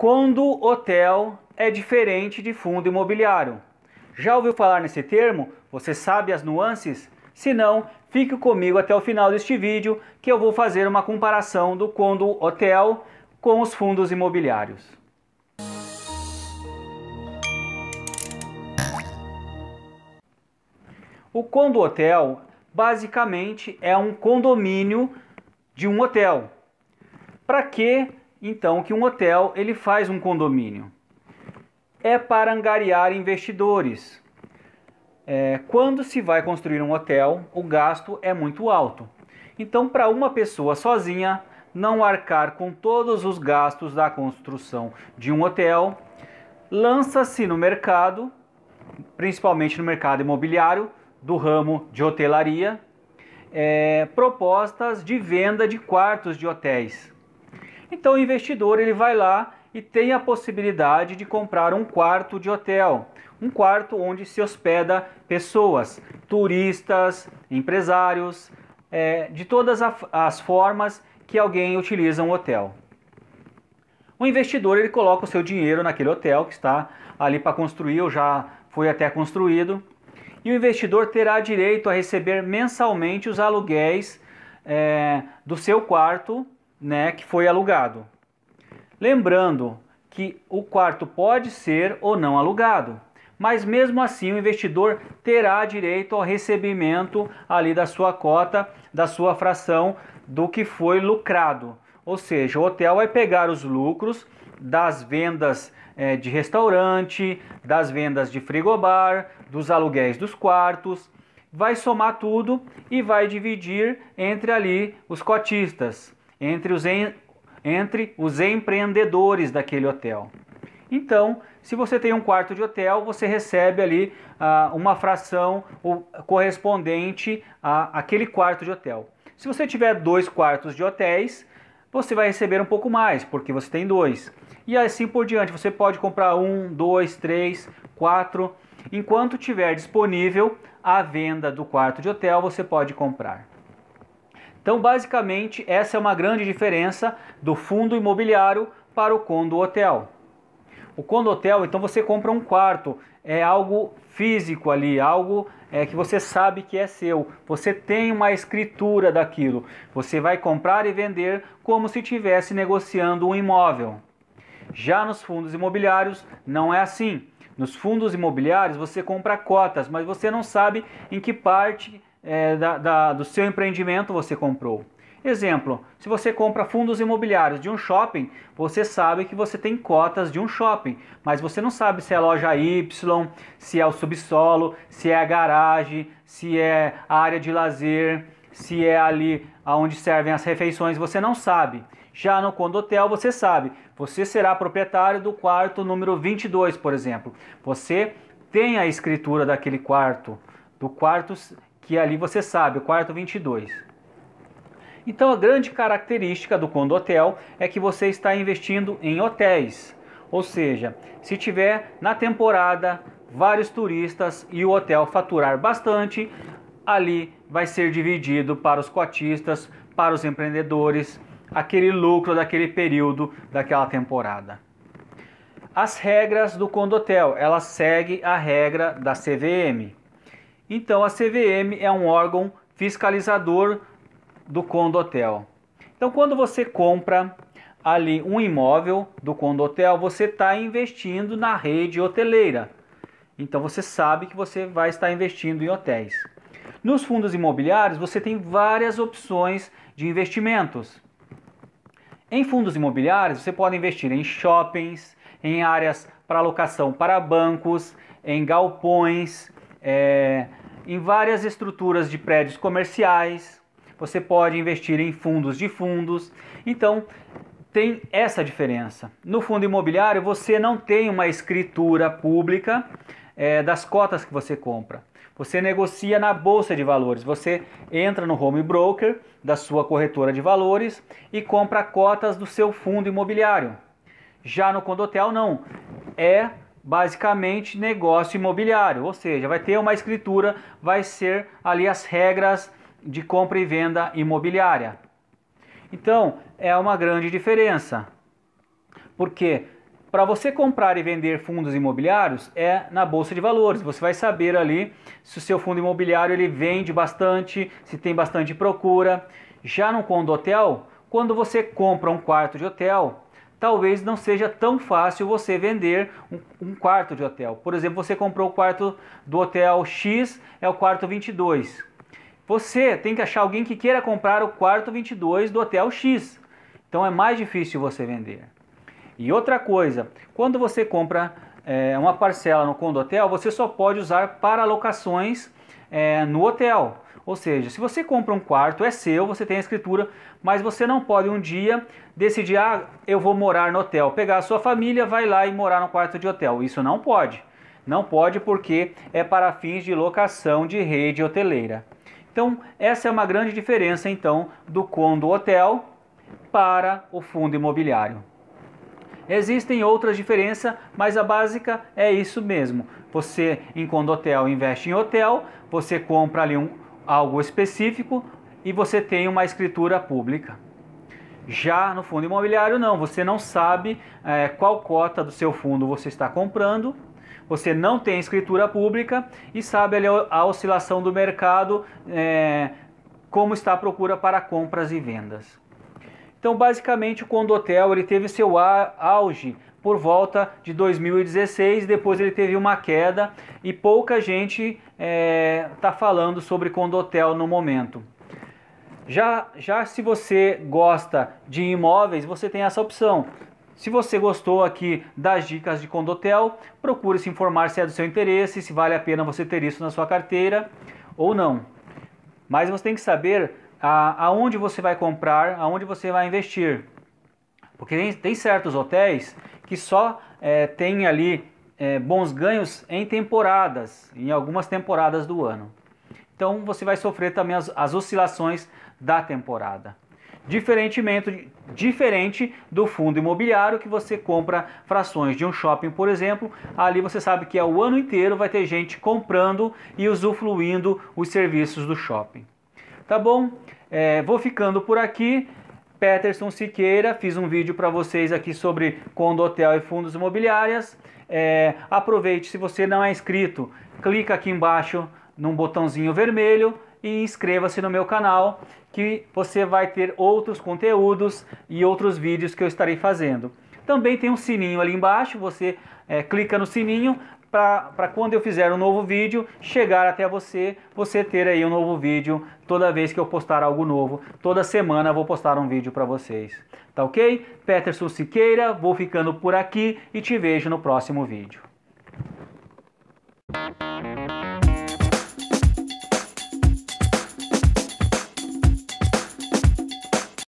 quando hotel é diferente de fundo imobiliário. Já ouviu falar nesse termo? Você sabe as nuances? Se não, fique comigo até o final deste vídeo que eu vou fazer uma comparação do condo hotel com os fundos imobiliários. O condo hotel basicamente é um condomínio de um hotel. Para que então que um hotel ele faz um condomínio. É para angariar investidores. É, quando se vai construir um hotel, o gasto é muito alto. Então, para uma pessoa sozinha não arcar com todos os gastos da construção de um hotel, lança-se no mercado, principalmente no mercado imobiliário, do ramo de hotelaria, é, propostas de venda de quartos de hotéis então o investidor ele vai lá e tem a possibilidade de comprar um quarto de hotel, um quarto onde se hospeda pessoas, turistas, empresários, é, de todas as formas que alguém utiliza um hotel. O investidor ele coloca o seu dinheiro naquele hotel que está ali para construir ou já foi até construído, e o investidor terá direito a receber mensalmente os aluguéis é, do seu quarto né, que foi alugado. Lembrando que o quarto pode ser ou não alugado, mas mesmo assim o investidor terá direito ao recebimento ali da sua cota, da sua fração do que foi lucrado. Ou seja, o hotel vai pegar os lucros das vendas é, de restaurante, das vendas de frigobar, dos aluguéis dos quartos, vai somar tudo e vai dividir entre ali os cotistas entre os, em, entre os empreendedores daquele hotel. Então, se você tem um quarto de hotel, você recebe ali ah, uma fração correspondente a aquele quarto de hotel. Se você tiver dois quartos de hotéis, você vai receber um pouco mais, porque você tem dois. E assim por diante, você pode comprar um, dois, três, quatro. Enquanto tiver disponível a venda do quarto de hotel, você pode comprar. Então, basicamente, essa é uma grande diferença do fundo imobiliário para o condo hotel. O condo hotel, então você compra um quarto, é algo físico ali, algo é, que você sabe que é seu. Você tem uma escritura daquilo. Você vai comprar e vender como se estivesse negociando um imóvel. Já nos fundos imobiliários não é assim. Nos fundos imobiliários você compra cotas, mas você não sabe em que parte é, da, da, do seu empreendimento você comprou. Exemplo, se você compra fundos imobiliários de um shopping, você sabe que você tem cotas de um shopping, mas você não sabe se é loja Y, se é o subsolo, se é a garagem, se é a área de lazer, se é ali aonde servem as refeições, você não sabe. Já no Condotel você sabe, você será proprietário do quarto número 22, por exemplo. Você tem a escritura daquele quarto, do quarto que ali você sabe, o quarto 22. Então a grande característica do condotel é que você está investindo em hotéis. Ou seja, se tiver na temporada vários turistas e o hotel faturar bastante, ali vai ser dividido para os cotistas, para os empreendedores, aquele lucro daquele período, daquela temporada. As regras do condotel, ela segue a regra da CVM. Então, a CVM é um órgão fiscalizador do condotel. Então, quando você compra ali um imóvel do condotel, você está investindo na rede hoteleira. Então, você sabe que você vai estar investindo em hotéis. Nos fundos imobiliários, você tem várias opções de investimentos. Em fundos imobiliários, você pode investir em shoppings, em áreas para alocação para bancos, em galpões, é, em várias estruturas de prédios comerciais, você pode investir em fundos de fundos. Então, tem essa diferença. No fundo imobiliário, você não tem uma escritura pública é, das cotas que você compra. Você negocia na bolsa de valores. Você entra no home broker da sua corretora de valores e compra cotas do seu fundo imobiliário. Já no Condotel, não. É basicamente negócio imobiliário, ou seja, vai ter uma escritura, vai ser ali as regras de compra e venda imobiliária. Então, é uma grande diferença. Porque para você comprar e vender fundos imobiliários é na bolsa de valores. Você vai saber ali se o seu fundo imobiliário ele vende bastante, se tem bastante procura. Já no condo hotel, quando você compra um quarto de hotel, talvez não seja tão fácil você vender um, um quarto de hotel. Por exemplo, você comprou o quarto do hotel X, é o quarto 22. Você tem que achar alguém que queira comprar o quarto 22 do hotel X. Então é mais difícil você vender. E outra coisa, quando você compra é, uma parcela no condo hotel, você só pode usar para locações é, no hotel. Ou seja, se você compra um quarto, é seu, você tem a escritura, mas você não pode um dia decidir, ah, eu vou morar no hotel, pegar a sua família, vai lá e morar no quarto de hotel. Isso não pode. Não pode porque é para fins de locação de rede hoteleira. Então, essa é uma grande diferença então do condo hotel para o fundo imobiliário. Existem outras diferenças, mas a básica é isso mesmo. Você em hotel, investe em hotel, você compra ali um, algo específico e você tem uma escritura pública. Já no fundo imobiliário, não, você não sabe é, qual cota do seu fundo você está comprando, você não tem escritura pública e sabe ali, a oscilação do mercado, é, como está a procura para compras e vendas. Então, basicamente, o Condotel ele teve seu auge por volta de 2016, depois ele teve uma queda e pouca gente está é, tá falando sobre Condotel no momento. Já, já se você gosta de imóveis, você tem essa opção. Se você gostou aqui das dicas de Condotel, procure se informar se é do seu interesse, se vale a pena você ter isso na sua carteira ou não. Mas você tem que saber a, aonde você vai comprar, aonde você vai investir. Porque tem, tem certos hotéis que só é, tem ali é, bons ganhos em temporadas, em algumas temporadas do ano. Então você vai sofrer também as, as oscilações da temporada. Diferentemente, diferente do fundo imobiliário que você compra frações de um shopping, por exemplo, ali você sabe que é o ano inteiro vai ter gente comprando e usufruindo os serviços do shopping. Tá bom? É, vou ficando por aqui. Peterson Siqueira, fiz um vídeo para vocês aqui sobre condo hotel e fundos imobiliários É, aproveite, se você não é inscrito, clica aqui embaixo num botãozinho vermelho e inscreva-se no meu canal que você vai ter outros conteúdos e outros vídeos que eu estarei fazendo. Também tem um sininho ali embaixo, você é, clica no sininho para quando eu fizer um novo vídeo chegar até você, você ter aí um novo vídeo toda vez que eu postar algo novo. Toda semana vou postar um vídeo para vocês. Tá ok? Peterson Siqueira, vou ficando por aqui e te vejo no próximo vídeo.